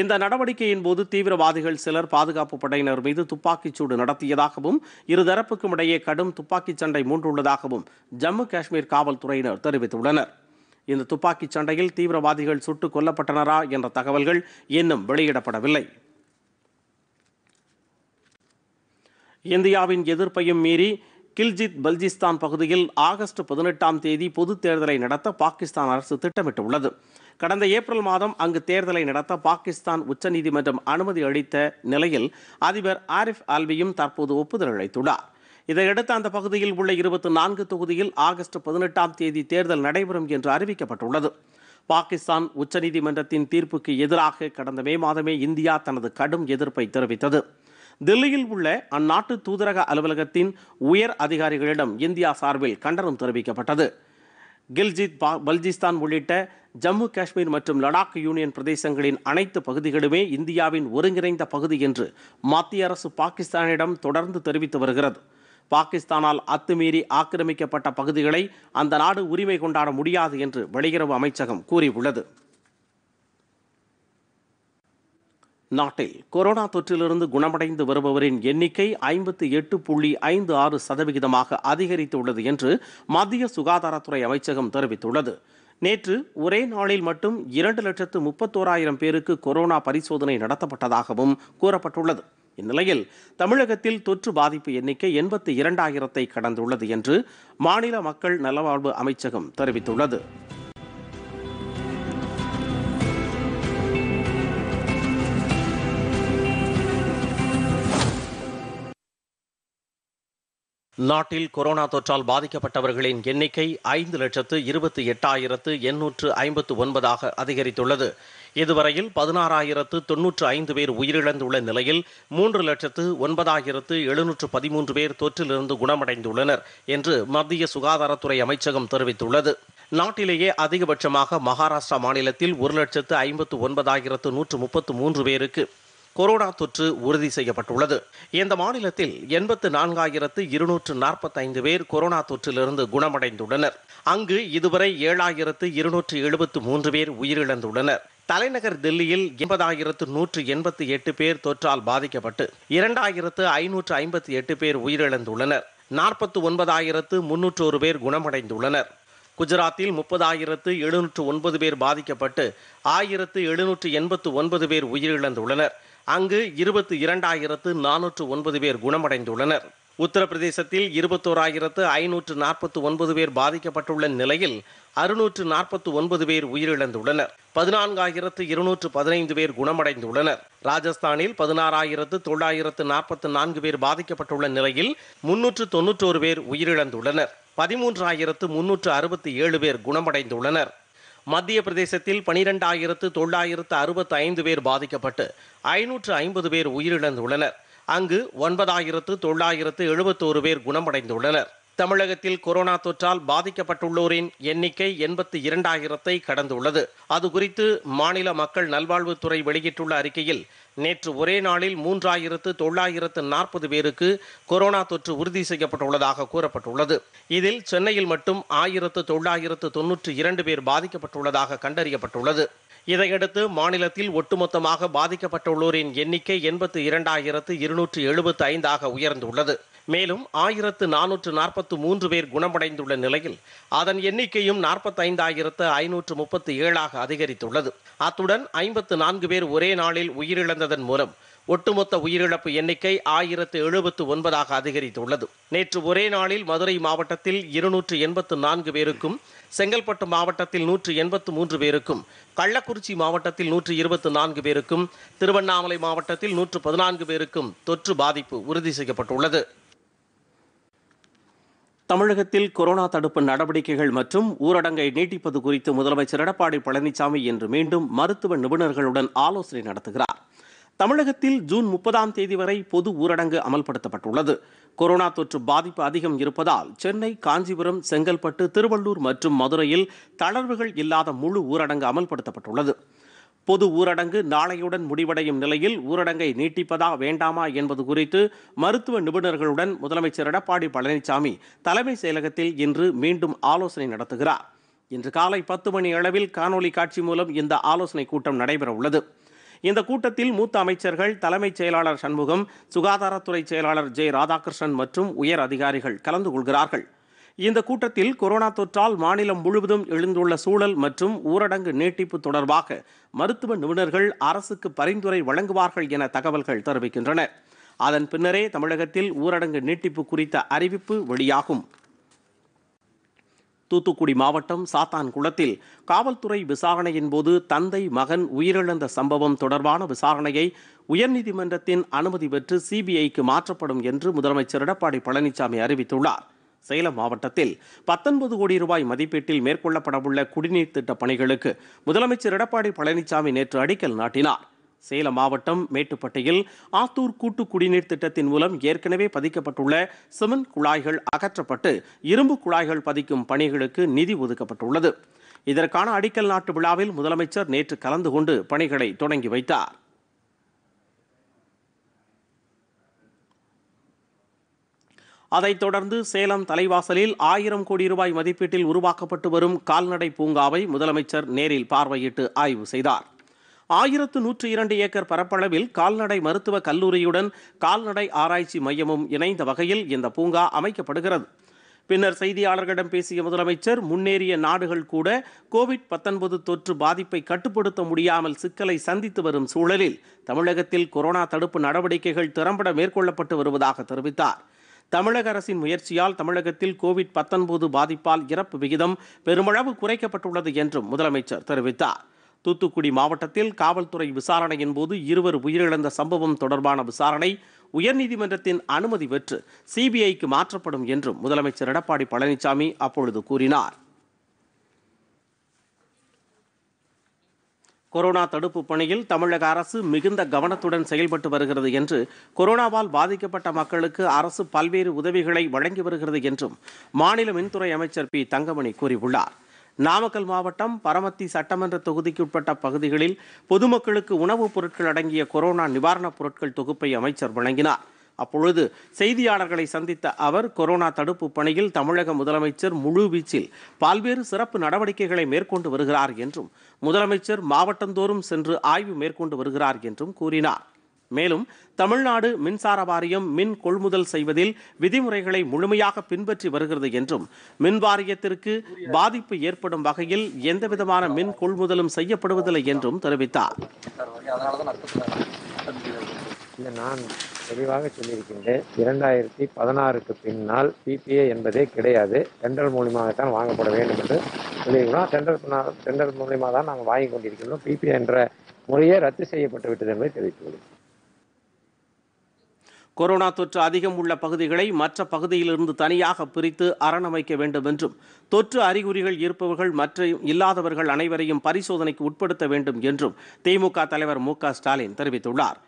இந்த நடவடிக்கையின் போது தீவிரவாதிகள் சிலர் பாதுகாப்பு படையினர் மீது துப்பாக்கிச்சூடு நடத்தியதாகவும் இருதரப்புக்கும் இடையே கடும் துப்பாக்கிச் சண்டை மூன்றுள்ளதாகவும் ஜம்மு காஷ்மீர் காவல்துறையினர் தெரிவித்துள்ளனர் இந்த துப்பாக்கிச் சண்டையில் தீவிரவாதிகள் சுட்டுக் கொல்லப்பட்டனரா என்ற தகவல்கள் இன்னும் வெளியிடப்படவில்லை இந்தியாவின் எதிர்ப்பையும் மீறி கில்ஜித் பல்ஜிஸ்தான் பகுதியில் ஆகஸ்ட் பதினெட்டாம் தேதி பொது தேர்தலை நடத்த பாகிஸ்தான் அரசு திட்டமிட்டுள்ளது கடந்த ஏப்ரல் மாதம் அங்கு தேர்தலை நடத்த பாகிஸ்தான் உச்சநீதிமன்றம் அனுமதி அளித்த நிலையில் அதிபர் ஆரிஃப் ஆல்வியும் தற்போது ஒப்புதல் அளித்துள்ளார் இதையடுத்து அந்த பகுதியில் உள்ள இருபத்தி நான்கு தொகுதியில் ஆகஸ்ட் பதினெட்டாம் தேதி தேர்தல் நடைபெறும் என்று அறிவிக்கப்பட்டுள்ளது பாகிஸ்தான் உச்சநீதிமன்றத்தின் தீர்ப்புக்கு எதிராக கடந்த மே மாதமே இந்தியா தனது கடும் எதிர்ப்பை தெரிவித்தது தில்லியில் உள்ள அந்நாட்டு தூதரக அலுவலகத்தின் உயர் அதிகாரிகளிடம் இந்தியா சார்பில் கண்டனம் தெரிவிக்கப்பட்டது கில்ஜித் பல்ஜிஸ்தான் உள்ளிட்ட ஜம்மு காஷ்மீர் மற்றும் லடாக் யூனியன் பிரதேசங்களின் அனைத்து பகுதிகளுமே இந்தியாவின் ஒருங்கிணைந்த பகுதி என்று மத்திய அரசு பாகிஸ்தானிடம் தொடர்ந்து தெரிவித்து வருகிறது பாகிஸ்தானால் அத்துமீறி ஆக்கிரமிக்கப்பட்ட பகுதிகளை அந்த நாடு உரிமை கொண்டாட முடியாது என்று வெளியுறவு அமைச்சகம் கூறியுள்ளது நாட்டில் கொரோனா தொற்றிலிருந்து குணமடைந்து வருபவரின் எண்ணிக்கை ஐம்பத்தி எட்டு புள்ளி ஐந்து ஆறு சதவிகிதமாக அதிகரித்துள்ளது என்று மத்திய சுகாதாரத்துறை அமைச்சகம் தெரிவித்துள்ளது நேற்று ஒரே நாளில் மட்டும் இரண்டு லட்சத்து முப்பத்தோராயிரம் பேருக்கு கொரோனா பரிசோதனை நடத்தப்பட்டதாகவும் கூறப்பட்டுள்ளது இந்நிலையில் தமிழகத்தில் தொற்று பாதிப்பு எண்ணிக்கை எண்பத்தி இரண்டாயிரத்தை கடந்துள்ளது என்று மாநில மக்கள் நலவாழ்வு அமைச்சகம் தெரிவித்துள்ளது நாட்டில் கொரோனா தொற்றால் பாதிக்கப்பட்டவர்களின் எண்ணிக்கை ஐந்து லட்சத்து இருபத்தி எட்டாயிரத்து எண்ணூற்று ஐம்பத்து ஒன்பதாக அதிகரித்துள்ளது இதுவரையில் பதினாறாயிரத்து தொன்னூற்று ஐந்து பேர் உயிரிழந்துள்ள நிலையில் மூன்று லட்சத்து ஒன்பதாயிரத்து எழுநூற்று பதிமூன்று பேர் தொற்றிலிருந்து குணமடைந்துள்ளனர் என்று மத்திய சுகாதாரத்துறை அமைச்சகம் தெரிவித்துள்ளது நாட்டிலேயே அதிகபட்சமாக மகாராஷ்டிரா மாநிலத்தில் ஒரு லட்சத்து ஐம்பத்து ஒன்பதாயிரத்து நூற்று முப்பத்து மூன்று பேருக்கு கொரோனா தொற்று உறுதி செய்யப்பட்டுள்ளது இந்த மாநிலத்தில் எண்பத்து நான்காயிரத்து இருநூற்று நாற்பத்தைந்து பேர் கொரோனா தொற்றிலிருந்து குணமடைந்துள்ளனர் அங்கு இதுவரை ஏழாயிரத்து இருநூற்று எழுபத்து மூன்று பேர் உயிரிழந்துள்ளனர் தலைநகர் தில்லியில் எண்பதாயிரத்து நூற்று எண்பத்தி எட்டு பேர் தொற்றால் பாதிக்கப்பட்டு இரண்டாயிரத்து ஐநூற்று ஐம்பத்தி எட்டு பேர் உயிரிழந்துள்ளனர் நாற்பத்து ஒன்பதாயிரத்து முன்னூற்றோரு பேர் குணமடைந்துள்ளனர் குஜராத்தில் முப்பதாயிரத்து எழுநூற்று ஒன்பது பேர் பாதிக்கப்பட்டு ஆயிரத்து எழுநூற்று எண்பத்து ஒன்பது பேர் உயிரிழந்துள்ளனர் அங்கு இருபத்தி இரண்டாயிரத்து நானூற்று ஒன்பது பேர் குணமடைந்துள்ளனர் உத்தரப்பிரதேசத்தில் இருபத்தோராயிரத்து ஐநூற்று நாற்பத்து ஒன்பது பேர் பாதிக்கப்பட்டுள்ள நிலையில் அறுநூற்று நாற்பத்து ஒன்பது பேர் உயிரிழந்துள்ளனர் பதினான்காயிரத்து இருநூற்று பதினைந்து பேர் குணமடைந்துள்ளனர் ராஜஸ்தானில் பதினாறாயிரத்து தொள்ளாயிரத்து நாற்பத்து நான்கு பேர் பாதிக்கப்பட்டுள்ள நிலையில் முன்னூற்று தொன்னூற்றோரு பேர் உயிரிழந்துள்ளனர் பதிமூன்றாயிரத்து முன்னூற்று அறுபத்தி ஏழு பேர் குணமடைந்துள்ளனர் மத்திய பிரதேசத்தில் பனிரெண்டாயிரத்து தொள்ளாயிரத்து அறுபத்து ஐந்து பேர் பாதிக்கப்பட்டு ஐநூற்று ஐம்பது பேர் உயிரிழந்துள்ளனர் அங்கு ஒன்பதாயிரத்து தொள்ளாயிரத்து எழுபத்தோரு பேர் குணமடைந்துள்ளனர் தமிழகத்தில் கொரோனா தொற்றால் பாதிக்கப்பட்டுள்ளோரின் எண்ணிக்கை எண்பத்தி இரண்டாயிரத்தை கடந்துள்ளது அது குறித்து மாநில மக்கள் நல்வாழ்வுத்துறை வெளியிட்டுள்ள அறிக்கையில் நேற்று ஒரே நாளில் மூன்றாயிரத்து தொள்ளாயிரத்து நாற்பது பேருக்கு கொரோனா தொற்று உறுதி செய்யப்பட்டுள்ளதாக கூறப்பட்டுள்ளது இதில் சென்னையில் மட்டும் ஆயிரத்து தொள்ளாயிரத்து தொன்னூற்றி இரண்டு பேர் பாதிக்கப்பட்டுள்ளதாக கண்டறியப்பட்டுள்ளது இதையடுத்து மாநிலத்தில் ஒட்டுமொத்தமாக பாதிக்கப்பட்டுள்ளோரின் எண்ணிக்கை எண்பத்து இரண்டாயிரத்து இருநூற்றி எழுபத்து ஐந்தாக உயர்ந்துள்ளது மேலும் ஆயிரத்து நானூற்று நாற்பத்து மூன்று பேர் குணமடைந்துள்ள நிலையில் அதன் எண்ணிக்கையும் நாற்பத்தைந்தாயிரத்து ஐநூற்று முப்பத்து ஏழாக அதிகரித்துள்ளது அத்துடன் ஐம்பத்து நான்கு பேர் ஒரே நாளில் உயிரிழந்ததன் மூலம் ஒட்டுமொத்த உயிரிழப்பு எண்ணிக்கை ஆயிரத்து எழுபத்து ஒன்பதாக அதிகரித்துள்ளது நேற்று ஒரே நாளில் மதுரை மாவட்டத்தில் இருநூற்று எண்பத்து நான்கு பேருக்கும் செங்கல்பட்டு மாவட்டத்தில் நூற்று எண்பத்து மூன்று பேருக்கும் கள்ளக்குறிச்சி மாவட்டத்தில் நூற்று இருபத்து நான்கு பேருக்கும் திருவண்ணாமலை மாவட்டத்தில் நூற்று பதினான்கு பேருக்கும் தொற்று பாதிப்பு உறுதி செய்யப்பட்டுள்ளது தமிழகத்தில் கொரோனா தடுப்பு நடவடிக்கைகள் மற்றும் ஊரடங்கை நீட்டிப்பது குறித்து முதலமைச்சர் எடப்பாடி பழனிசாமி இன்று மீண்டும் மருத்துவ நிபுணர்களுடன் ஆலோசனை நடத்துகிறார் தமிழகத்தில் ஜூன் முப்பதாம் தேதி வரை பொது ஊரடங்கு அமல்படுத்தப்பட்டுள்ளது கொரோனா தொற்று பாதிப்பு அதிகம் இருப்பதால் சென்னை காஞ்சிபுரம் செங்கல்பட்டு திருவள்ளூர் மற்றும் மதுரையில் தளர்வுகள் இல்லாத முழு ஊரடங்கு அமல்படுத்தப்பட்டுள்ளது பொது ஊரடங்கு நாளையுடன் முடிவடையும் நிலையில் ஊரடங்கை நீட்டிப்பதா வேண்டாமா என்பது குறித்து மருத்துவ நிபுணர்களுடன் முதலமைச்சர் எடப்பாடி பழனிசாமி தலைமைச் செயலகத்தில் இன்று மீண்டும் ஆலோசனை நடத்துகிறார் இன்று காலை பத்து மணி அளவில் காணொலி காட்சி மூலம் இந்த ஆலோசனை கூட்டம் நடைபெறவுள்ளது இந்த கூட்டத்தில் மூத்த அமைச்சர்கள் தலைமைச் செயலாளர் சண்முகம் சுகாதாரத்துறை செயலாளர் ஜெய் ராதாகிருஷ்ணன் மற்றும் உயர் அதிகாரிகள் கலந்து கொள்கிறார்கள் இந்த கூட்டத்தில் கொரோனா தொற்றால் மாநிலம் முழுவதும் எழுந்துள்ள சூழல் மற்றும் ஊரடங்கு நீட்டிப்பு தொடர்பாக மருத்துவ நிபுணர்கள் அரசுக்கு பரிந்துரை வழங்குவார்கள் என தகவல்கள் தெரிவிக்கின்றன அதன் பின்னரே தமிழகத்தில் ஊரடங்கு நீட்டிப்பு குறித்த அறிவிப்பு வெளியாகும் தூத்துக்குடி மாவட்டம் சாத்தான்குளத்தில் காவல்துறை விசாரணையின் போது தந்தை மகன் உயிரிழந்த சம்பவம் தொடர்பான விசாரணையை உயர்நீதிமன்றத்தின் அனுமதி பெற்று சிபிஐக்கு மாற்றப்படும் என்று முதலமைச்சர் எடப்பாடி பழனிசாமி அறிவித்துள்ளார் சேலம் மாவட்டத்தில் பத்தொன்பது கோடி ரூபாய் மதிப்பீட்டில் மேற்கொள்ளப்படவுள்ள குடிநீர் திட்ட பணிகளுக்கு முதலமைச்சர் எடப்பாடி பழனிசாமி நேற்று அடிக்கல் நாட்டினார் சேலம் மாவட்டம் மேட்டுப்பட்டியில் ஆத்தூர் கூட்டு குடிநீர் திட்டத்தின் மூலம் ஏற்கனவே பதிக்கப்பட்டுள்ள சிமெண்ட் குழாய்கள் அகற்றப்பட்டு இரும்பு குழாய்கள் பதிக்கும் பணிகளுக்கு நிதி ஒதுக்கப்பட்டுள்ளது இதற்கான அடிக்கல் நாட்டு விழாவில் முதலமைச்சர் நேற்று கலந்து கொண்டு பணிகளை தொடங்கி வைத்தார் அதைத் தொடர்ந்து சேலம் தலைவாசலில் ஆயிரம் கோடி ரூபாய் மதிப்பீட்டில் உருவாக்கப்பட்டு வரும் கால்நடை பூங்காவை முதலமைச்சர் நேரில் பார்வையிட்டு ஆய்வு செய்தார் ஆயிரத்து நூற்று இரண்டு ஏக்கர் பரப்பளவில் கால்நடை மருத்துவக் கல்லூரியுடன் கால்நடை ஆராய்ச்சி மையமும் இணைந்த வகையில் இந்த பூங்கா அமைக்கப்படுகிறது பின்னர் செய்தியாளர்களிடம் பேசிய முதலமைச்சர் முன்னேறிய நாடுகள் கூட கோவிட் பத்தொன்பது தொற்று பாதிப்பை கட்டுப்படுத்த முடியாமல் சிக்கலை சந்தித்து வரும் சூழலில் தமிழகத்தில் கொரோனா தடுப்பு நடவடிக்கைகள் திறம்பட மேற்கொள்ளப்பட்டு வருவதாக தெரிவித்தார் தமிழக அரசின் முயற்சியால் தமிழகத்தில் கோவிட் பத்தொன்பது பாதிப்பால் இறப்பு விகிதம் பெருமளவு குறைக்கப்பட்டுள்ளது என்றும் முதலமைச்சர் தெரிவித்தார் தூத்துக்குடி மாவட்டத்தில் காவல்துறை விசாரணையின் போது இருவர் உயிரிழந்த சம்பவம் தொடர்பான விசாரணை உயர்நீதிமன்றத்தின் அனுமதி பெற்று சிபிஐக்கு மாற்றப்படும் என்றும் முதலமைச்சர் எடப்பாடி பழனிசாமி அப்பொழுது கூறினார் கொரோனா தடுப்பு பணியில் தமிழக அரசு மிகுந்த கவனத்துடன் செயல்பட்டு வருகிறது என்று கொரோனாவால் பாதிக்கப்பட்ட மக்களுக்கு அரசு பல்வேறு உதவிகளை வழங்கி வருகிறது என்றும் மாநில மின்துறை அமைச்சர் பி தங்கமணி கூறியுள்ளார் நாமக்கல் மாவட்டம் பரமத்தி சட்டமன்ற தொகுதிக்குட்பட்ட பகுதிகளில் பொதுமக்களுக்கு உணவுப் பொருட்கள் அடங்கிய கொரோனா நிவாரணப் பொருட்கள் தொகுப்பை அமைச்சர் வழங்கினார் அப்பொழுது செய்தியாளர்களை சந்தித்த அவர் கொரோனா தடுப்பு பணியில் தமிழக முதலமைச்சர் முழுவீச்சில் பல்வேறு சிறப்பு நடவடிக்கைகளை மேற்கொண்டு வருகிறார் என்றும் முதலமைச்சர் மாவட்டந்தோறும் சென்று ஆய்வு மேற்கொண்டு வருகிறார் என்றும் கூறினார் மேலும் தமிழ்நாடு மின்சார வாரியம் மின் கொள்முதல் செய்வதில் விதிமுறைகளை முழுமையாக பின்பற்றி வருகிறது என்றும் மின் வாரியத்திற்கு பாதிப்பு ஏற்படும் வகையில் எந்தவிதமான மின் கொள்முதலும் செய்யப்படுவதில்லை என்றும் தெரிவித்தார் தெளிவாக சொல்லியிருக்கின்றேன் இரண்டாயிரத்தி பதினாறுக்கு பின்னால் பிபிஏ என்பதே கிடையாது டெண்டர் மூலியமாக தான் வாங்கப்பட வேண்டும் என்று சொல்லியிருக்கிறோம் டெண்டர் டெண்டர் மூலியமாக தான் நாங்கள் வாங்கி கொண்டிருக்கின்றோம் பிபிஏ என்ற முறையே ரத்து செய்யப்பட்டு விட்டது என்பதை தெரிவித்துள்ளது கொரோனா தொற்று அதிகம் உள்ள பகுதிகளை மற்ற பகுதியிலிருந்து தனியாக பிரித்து அரணமைக்க வேண்டும் என்றும் தொற்று அறிகுறிகள் இருப்பவர்கள் மற்ற இல்லாதவர்கள் அனைவரையும் பரிசோதனைக்கு உட்படுத்த வேண்டும் என்றும் திமுக தலைவர் மு ஸ்டாலின் தெரிவித்துள்ளார்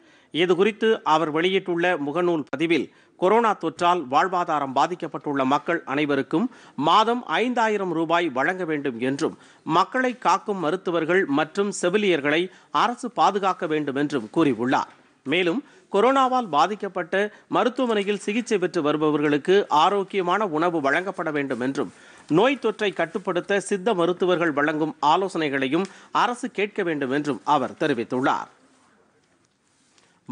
இது குறித்து அவர் வெளியிட்டுள்ள முகநூல் பதிவில் கொரோனா தொற்றால் வாழ்வாதாரம் பாதிக்கப்பட்டுள்ள மக்கள் அனைவருக்கும் மாதம் ஐந்தாயிரம் ரூபாய் வழங்க வேண்டும் என்றும் மக்களை காக்கும் மருத்துவர்கள் மற்றும் செவிலியர்களை அரசு பாதுகாக்க வேண்டும் என்றும் கூறியுள்ளார் மேலும் கொரோனாவால் பாதிக்கப்பட்ட மருத்துவமனையில் சிகிச்சை பெற்று வருபவர்களுக்கு ஆரோக்கியமான உணவு வழங்கப்பட வேண்டும் என்றும் நோய் தொற்றை கட்டுப்படுத்த சித்த மருத்துவர்கள் வழங்கும் ஆலோசனைகளையும் அரசு கேட்க வேண்டும் என்றும் அவர் தெரிவித்துள்ளார்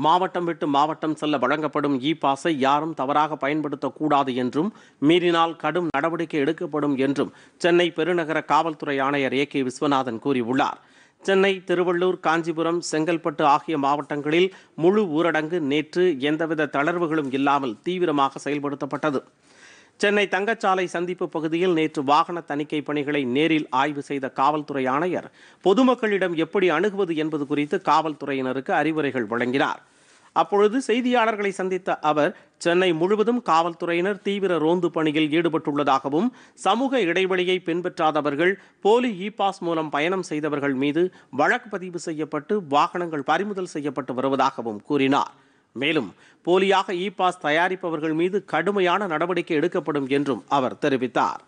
மாவட்டம் விட்டு மாவட்டம் செல்ல வழங்கப்படும் இ பாஸை யாரும் தவறாக பயன்படுத்தக்கூடாது என்றும் மீறினால் கடும் நடவடிக்கை எடுக்கப்படும் என்றும் சென்னை பெருநகர காவல்துறை ஆணையர் ஏ கே விஸ்வநாதன் கூறியுள்ளார் சென்னை திருவள்ளூர் காஞ்சிபுரம் செங்கல்பட்டு ஆகிய மாவட்டங்களில் முழு ஊரடங்கு நேற்று எந்தவித தளர்வுகளும் இல்லாமல் தீவிரமாக செயல்படுத்தப்பட்டது சென்னை தங்கச்சாலை சந்திப்பு பகுதியில் நேற்று வாகன தணிக்கை பணிகளை நேரில் ஆய்வு செய்த காவல்துறை ஆணையர் பொதுமக்களிடம் எப்படி அணுகுவது என்பது குறித்து காவல்துறையினருக்கு அறிவுரைகள் வழங்கினார் அப்பொழுது செய்தியாளர்களை சந்தித்த அவர் சென்னை முழுவதும் காவல்துறையினர் தீவிர ரோந்து பணியில் ஈடுபட்டுள்ளதாகவும் சமூக இடைவெளியை பின்பற்றாதவர்கள் போலி இ பாஸ் மூலம் பயணம் செய்தவர்கள் மீது வழக்கு பதிவு செய்யப்பட்டு வாகனங்கள் பறிமுதல் செய்யப்பட்டு வருவதாகவும் கூறினார் மேலும் போலியாக இ பாஸ் தயாரிப்பவர்கள் மீது கடுமையான நடவடிக்கை எடுக்கப்படும் என்றும் அவர் தெரிவித்தார்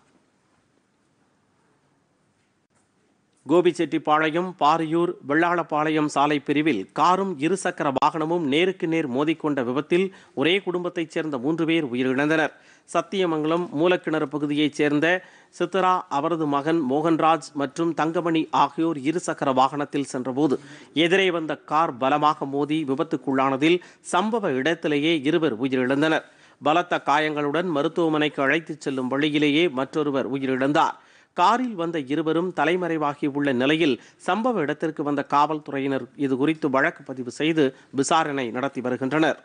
கோபிச்செட்டிப்பாளையம் பாரியூர் வெள்ளாளப்பாளையம் சாலை பிரிவில் காரும் இருசக்கர வாகனமும் நேருக்கு நேர் மோதிக்கொண்ட விபத்தில் ஒரே குடும்பத்தைச் சேர்ந்த மூன்று பேர் உயிரிழந்தனர் சத்தியமங்கலம் மூலக்கிணறு பகுதியைச் சேர்ந்த சித்ரா அவரது மகன் மோகன்ராஜ் மற்றும் தங்கமணி ஆகியோர் இருசக்கர வாகனத்தில் சென்றபோது எதிரே வந்த கார் பலமாக மோதி விபத்துக்குள்ளானதில் சம்பவ இடத்திலேயே இருவர் உயிரிழந்தனர் பலத்த காயங்களுடன் மருத்துவமனைக்கு அழைத்துச் செல்லும் வழியிலேயே மற்றொருவர் உயிரிழந்தார் காரில் வந்த இருவரும் தலைமறைவாகி உள்ள நிலையில் சம்பவ இடத்திற்கு வந்த காவல்துறையினர் இது குறித்து வழக்கு பதிவு செய்து விசாரணை நடத்தி வருகின்றனர்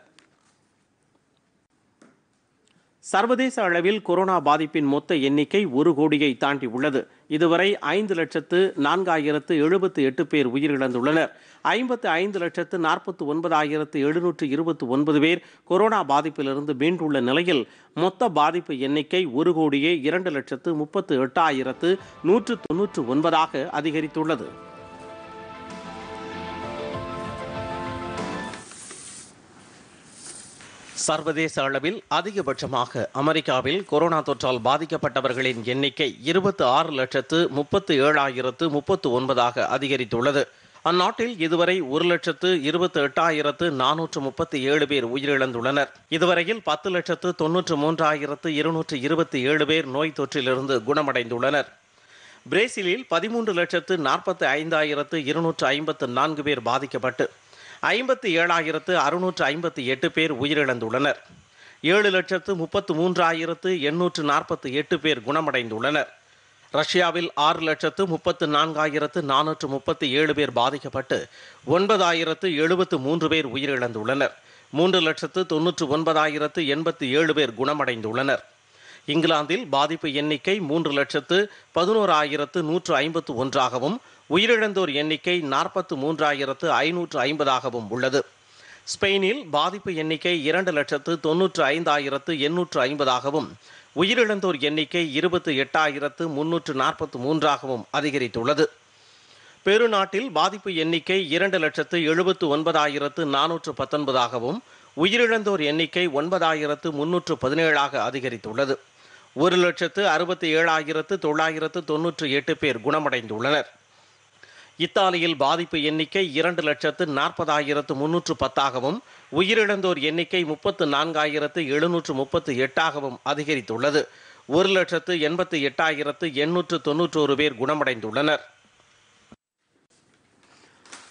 சர்வதேச அளவில் கொரோனா பாதிப்பின் மொத்த எண்ணிக்கை ஒரு கோடியை தாண்டி உள்ளது இதுவரை ஐந்து லட்சத்து நான்காயிரத்து எழுபத்து எட்டு பேர் உயிரிழந்துள்ளனர் ஐம்பத்து ஐந்து லட்சத்து நாற்பத்து ஒன்பதாயிரத்து எழுநூற்று இருபத்தி ஒன்பது பேர் கொரோனா பாதிப்பிலிருந்து மீண்டுள்ள நிலையில் மொத்த பாதிப்பு எண்ணிக்கை ஒரு கோடியே இரண்டு லட்சத்து முப்பத்து எட்டாயிரத்து நூற்று தொன்னூற்று ஒன்பதாக அதிகரித்துள்ளது சர்வதேச அளவில் அதிகபட்சமாக அமெரிக்காவில் கொரோனா தொற்றால் பாதிக்கப்பட்டவர்களின் எண்ணிக்கை இருபத்து ஆறு லட்சத்து முப்பத்து ஏழாயிரத்து முப்பத்து ஒன்பதாக அதிகரித்துள்ளது அந்நாட்டில் இதுவரை ஒரு லட்சத்து இருபத்தி எட்டாயிரத்து நானூற்று முப்பத்தி ஏழு பேர் உயிரிழந்துள்ளனர் இதுவரையில் பத்து லட்சத்து தொன்னூற்று மூன்றாயிரத்து இருநூற்று இருபத்தி ஏழு பேர் நோய் தொற்றிலிருந்து குணமடைந்துள்ளனர் பிரேசிலில் பதிமூன்று லட்சத்து நாற்பத்தி ஐந்தாயிரத்து இருநூற்று ஐம்பத்து நான்கு பேர் பாதிக்கப்பட்டு ஐம்பத்து ஏழாயிரத்து அறுநூற்று ஐம்பத்தி எட்டு பேர் உயிரிழந்துள்ளனர் ஏழு லட்சத்து முப்பத்து மூன்றாயிரத்து எண்ணூற்று நாற்பத்தி எட்டு பேர் குணமடைந்துள்ளனர் ரஷ்யாவில் ஆறு லட்சத்து முப்பத்து நான்காயிரத்து நானூற்று முப்பத்தி ஏழு பேர் பாதிக்கப்பட்டு ஒன்பதாயிரத்து எழுபத்து மூன்று பேர் உயிரிழந்துள்ளனர் மூன்று லட்சத்து தொன்னூற்று ஒன்பதாயிரத்து எண்பத்தி ஏழு பேர் குணமடைந்துள்ளனர் இங்கிலாந்தில் பாதிப்பு எண்ணிக்கை மூன்று லட்சத்து பதினோராயிரத்து நூற்று ஐம்பத்து ஒன்றாகவும் உயிரிழந்தோர் எண்ணிக்கை நாற்பத்து மூன்றாயிரத்து ஐநூற்று ஐம்பதாகவும் உள்ளது ஸ்பெயினில் பாதிப்பு எண்ணிக்கை இரண்டு லட்சத்து தொன்னூற்று ஐந்தாயிரத்து எண்ணூற்று ஐம்பதாகவும் உயிரிழந்தோர் எண்ணிக்கை இருபத்து எட்டாயிரத்து முன்னூற்று நாற்பத்து மூன்றாகவும் அதிகரித்துள்ளது பெருநாட்டில் பாதிப்பு எண்ணிக்கை இரண்டு லட்சத்து எழுபத்து ஒன்பதாயிரத்து நானூற்று பத்தொன்பதாகவும் உயிரிழந்தோர் எண்ணிக்கை ஒன்பதாயிரத்து முன்னூற்று பதினேழாக அதிகரித்துள்ளது ஒரு லட்சத்து அறுபத்தி ஏழாயிரத்து தொள்ளாயிரத்து தொன்னூற்று எட்டு பேர் குணமடைந்துள்ளனர் இத்தாலியில் பாதிப்பு எண்ணிக்கை இரண்டு லட்சத்து நாற்பதாயிரத்து முன்னூற்று பத்தாகவும் உயிரிழந்தோர் எண்ணிக்கை முப்பத்து நான்காயிரத்து எழுநூற்று முப்பத்து எட்டாகவும் அதிகரித்துள்ளது ஒரு லட்சத்து எண்பத்து எட்டாயிரத்து எண்ணூற்று தொன்னூற்றோரு பேர் குணமடைந்துள்ளனர்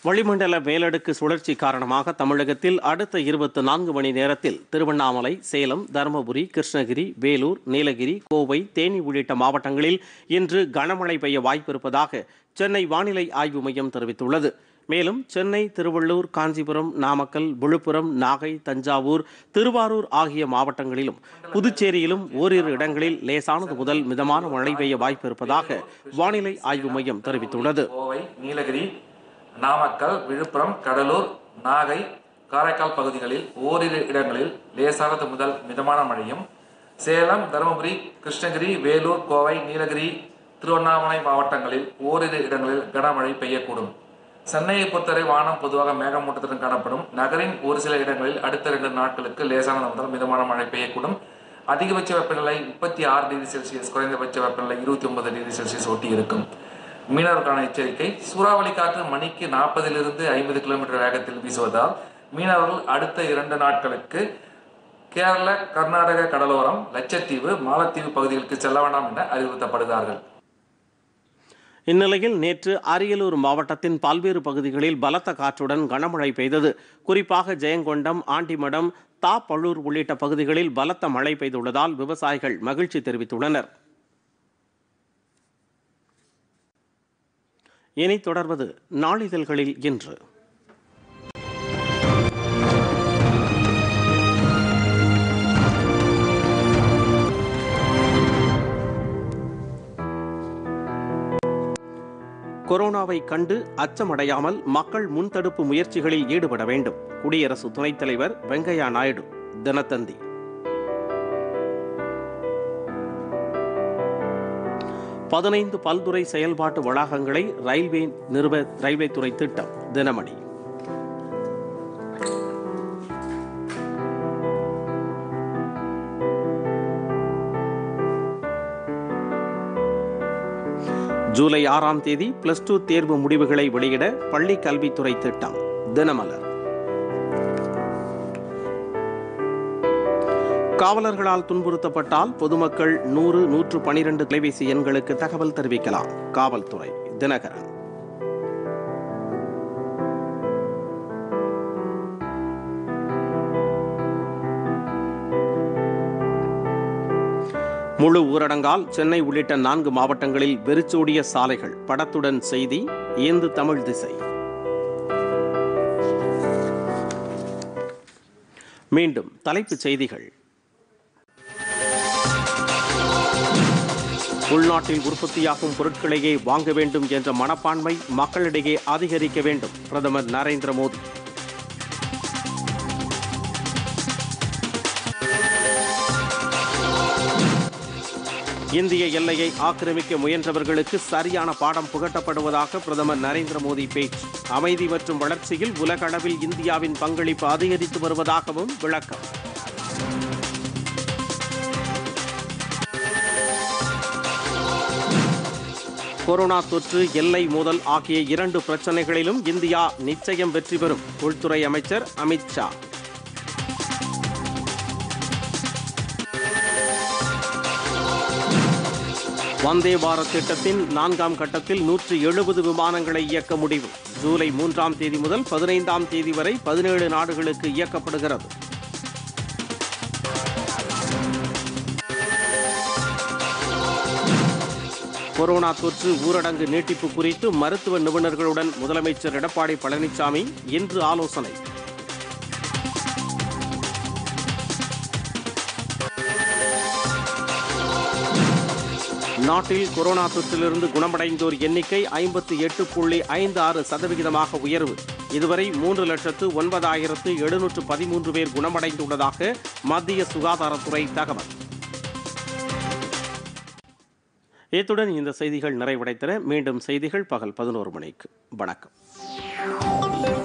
வளிமண்டல மேலடுக்கு சுழற்சி காரணமாக தமிழகத்தில் அடுத்த இருபத்தி நான்கு மணி நேரத்தில் திருவண்ணாமலை சேலம் தருமபுரி கிருஷ்ணகிரி வேலூர் நீலகிரி கோவை தேனி உள்ளிட்ட மாவட்டங்களில் இன்று கனமழை பெய்ய வாய்ப்பிருப்பதாக சென்னை வானிலை ஆய்வு மையம் தெரிவித்துள்ளது மேலும் சென்னை திருவள்ளூர் காஞ்சிபுரம் நாமக்கல் விழுப்புரம் நாகை தஞ்சாவூர் திருவாரூர் ஆகிய மாவட்டங்களிலும் புதுச்சேரியிலும் ஓரிரு இடங்களில் லேசானது முதல் மிதமான மழை பெய்ய வாய்ப்பு இருப்பதாக வானிலை ஆய்வு மையம் தெரிவித்துள்ளது கோவை நீலகிரி நாமக்கல் விழுப்புரம் கடலூர் நாகை காரைக்கால் பகுதிகளில் ஓரிரு இடங்களில் லேசானது முதல் மிதமான மழையும் சேலம் தருமபுரி கிருஷ்ணகிரி வேலூர் கோவை நீலகிரி திருவண்ணாமலை மாவட்டங்களில் ஓரிரு இடங்களில் கனமழை பெய்யக்கூடும் சென்னையை பொறுத்தவரை வானம் பொதுவாக மேகமூட்டத்துடன் காணப்படும் நகரின் ஒரு சில இடங்களில் அடுத்த ரெண்டு நாட்களுக்கு லேசானது முதல் மிதமான மழை பெய்யக்கூடும் அதிகபட்ச வெப்பநிலை முப்பத்தி ஆறு டிகிரி செல்சியஸ் குறைந்தபட்ச வெப்பநிலை இருபத்தி ஒன்பது டிகிரி செல்சியஸ் ஒட்டி இருக்கும் மீனவருக்கான எச்சரிக்கை சூறாவளி காற்று மணிக்கு நாற்பதிலிருந்து ஐம்பது கிலோமீட்டர் வேகத்தில் வீசுவதால் மீனவர்கள் அடுத்த இரண்டு நாட்களுக்கு கேரள கர்நாடக கடலோரம் லட்சத்தீவு மாலத்தீவு பகுதிகளுக்கு செல்ல வேண்டாம் என அறிவுறுத்தப்படுகிறார்கள் இந்நிலையில் நேற்று அரியலூர் மாவட்டத்தின் பல்வேறு பகுதிகளில் பலத்த காற்றுடன் கனமழை பெய்தது குறிப்பாக ஜெயங்கொண்டம் ஆண்டிமடம் தா பழூர் உள்ளிட்ட பகுதிகளில் பலத்த மழை பெய்துள்ளதால் விவசாயிகள் மகிழ்ச்சி தெரிவித்துள்ளனர் இனி தொடர்வது நாளிதழ்களில் இன்று கொரோனாவை கண்டு அச்சமடையாமல் மக்கள் முன்தடுப்பு முயற்சிகளில் ஈடுபட வேண்டும் குடியரசு துணைத் தலைவர் வெங்கையா நாயுடு தினத்தந்தி பதினைந்து பல்துறை செயல்பாட்டு வளாகங்களை ரயில்வே நிறுவ ரயில்வே துறை திட்டம் தினமணி ஜூலை ஆறாம் தேதி பிளஸ் டூ தேர்வு முடிவுகளை வெளியிட பள்ளி கல்வித்துறை திட்டம் தினமலர் காவலர்களால் துன்புறுத்தப்பட்டால் பொதுமக்கள் நூறு நூற்று பனிரெண்டு தொலைபேசி எண்களுக்கு தகவல் தெரிவிக்கலாம் காவல்துறை தினகரன் முழு ஊரடங்கால் சென்னை உள்ளிட்ட நான்கு மாவட்டங்களில் வெறிச்சோடிய சாலைகள் படத்துடன் செய்தி இந்து தமிழ் திசை மீண்டும் தலைப்புச் செய்திகள் உள்நாட்டில் உற்பத்தியாகும் பொருட்களையே வாங்க வேண்டும் என்ற மனப்பான்மை மக்களிடையே அதிகரிக்க வேண்டும் பிரதமர் நரேந்திர மோடி இந்திய எல்லையை ஆக்கிரமிக்க முயன்றவர்களுக்கு சரியான பாடம் புகட்டப்படுவதாக பிரதமர் நரேந்திர மோடி பேச்சு அமைதி மற்றும் வளர்ச்சியில் உலகளவில் இந்தியாவின் பங்களிப்பு அதிகரித்து வருவதாகவும் விளக்கம் கொரோனா தொற்று எல்லை மோதல் ஆகிய இரண்டு பிரச்சனைகளிலும் இந்தியா நிச்சயம் வெற்றி பெறும் உள்துறை அமைச்சர் அமித்ஷா வந்தே பாரத் திட்டத்தின் நான்காம் கட்டத்தில் நூற்று எழுபது விமானங்களை இயக்க முடிவு ஜூலை மூன்றாம் தேதி முதல் பதினைந்தாம் தேதி வரை பதினேழு நாடுகளுக்கு இயக்கப்படுகிறது கொரோனா தொற்று ஊரடங்கு நீட்டிப்பு குறித்து மருத்துவ நிபுணர்களுடன் முதலமைச்சர் எடப்பாடி பழனிசாமி இன்று ஆலோசனை நாட்டில் கொரோனா தொற்றிலிருந்து குணமடைந்தோர் எண்ணிக்கை ஐம்பத்தி எட்டு புள்ளி ஐந்து ஆறு சதவிகிதமாக உயர்வு இதுவரை மூன்று லட்சத்து ஒன்பதாயிரத்து எழுநூற்று பதிமூன்று பேர் குணமடைந்துள்ளதாக மத்திய சுகாதாரத்துறை தகவல் இத்துடன் இந்த செய்திகள் நிறைவடைத்தன மீண்டும் செய்திகள் பகல் பதினோரு மணிக்கு வணக்கம்